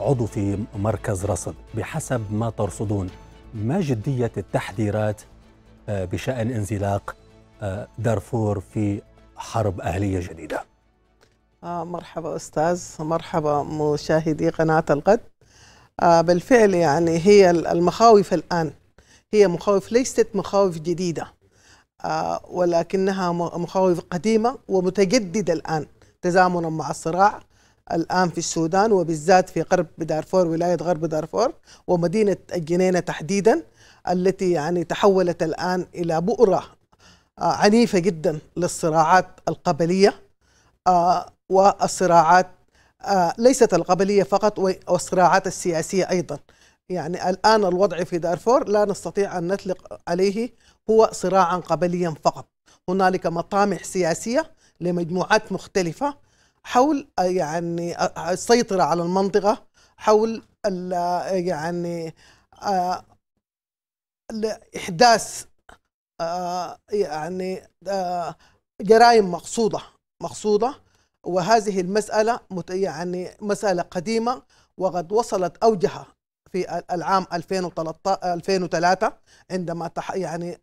عضو في مركز رصد بحسب ما ترصدون ما جدية التحذيرات آه، بشأن انزلاق آه، دارفور في حرب أهلية جديدة آه، مرحبا أستاذ مرحبا مشاهدي قناة الغد بالفعل يعني هي المخاوف الآن هي مخاوف ليست مخاوف جديدة ولكنها مخاوف قديمة ومتجددة الآن تزامنا مع الصراع الآن في السودان وبالذات في غرب دارفور ولاية غرب دارفور ومدينة الجنينة تحديدا التي يعني تحولت الآن إلى بؤرة آه، عنيفة جدا للصراعات القبلية آه، والصراعات آه، ليست القبلية فقط والصراعات السياسية أيضا يعني الآن الوضع في دارفور لا نستطيع أن نطلق عليه هو صراعا قبليا فقط هنالك مطامح سياسية لمجموعات مختلفة حول آه، يعني آه، آه، السيطرة على المنطقة حول يعني إحداث يعني جرائم مقصودة مقصودة وهذه المسألة يعني مسألة قديمة وقد وصلت أوجها في العام 2013 2003 عندما تح يعني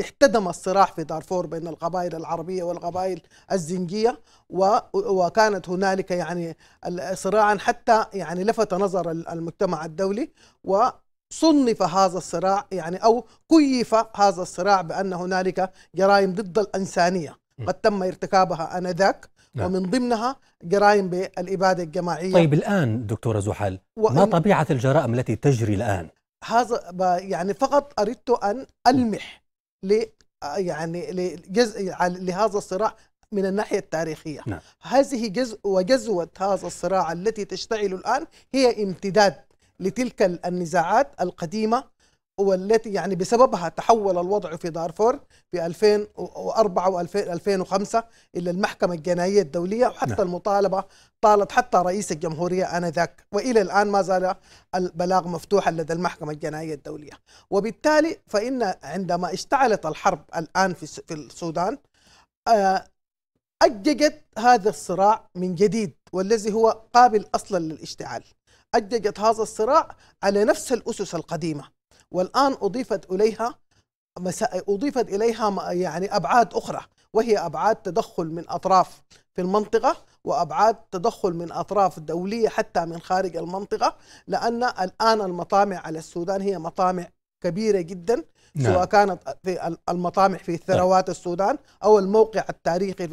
احتدم الصراع في دارفور بين القبائل العربيه والقبائل الزنجيه وكانت هنالك يعني صراعا حتى يعني لفت نظر المجتمع الدولي و صنف هذا الصراع يعني او كيف هذا الصراع بان هنالك جرائم ضد الانسانيه قد تم ارتكابها انذاك نعم. ومن ضمنها جرائم بالاباده الجماعيه طيب الان دكتوره زحل ما طبيعه الجرائم التي تجري الان؟ هذا يعني فقط اردت ان المح ل يعني لجزء لهذا الصراع من الناحية التاريخية نعم. هذه جزء وجزوة هذا الصراع التي تشتعل الآن هي امتداد لتلك النزاعات القديمة والتي يعني بسببها تحول الوضع في دارفور في 2004 و2005 إلى المحكمة الجنائية الدولية وحتى نعم. المطالبة طالت حتى رئيس الجمهورية آنذاك وإلى الآن ما زال البلاغ مفتوحا لدى المحكمة الجنائية الدولية وبالتالي فإن عندما اشتعلت الحرب الآن في في السودان آه، أججت هذا الصراع من جديد والذي هو قابل أصلا للاشتعال أججت هذا الصراع على نفس الأسس القديمة والآن أضيفت إليها أضيفت إليها يعني أبعاد أخرى وهي أبعاد تدخل من أطراف في المنطقة وأبعاد تدخل من أطراف دولية حتى من خارج المنطقة لأن الآن المطامع على السودان هي مطامع كبيره جدا نعم. سواء كانت في المطامح في نعم. ثروات نعم. السودان او الموقع التاريخي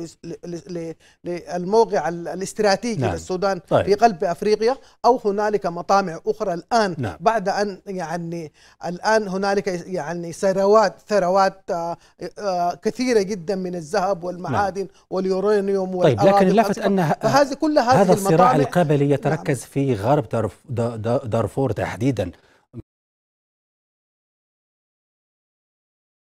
للموقع الاستراتيجي نعم. للسودان طيب. في قلب افريقيا او هنالك مطامع اخرى الان نعم. بعد ان يعني الان هنالك يعني ثروات ثروات آه، آه، كثيره جدا من الذهب والمعادن نعم. واليورانيوم طيب لكن اللافت ان هذه كل هذه هذا الصراع القبلي يتركز نعم. في غرب دارفور تحديدا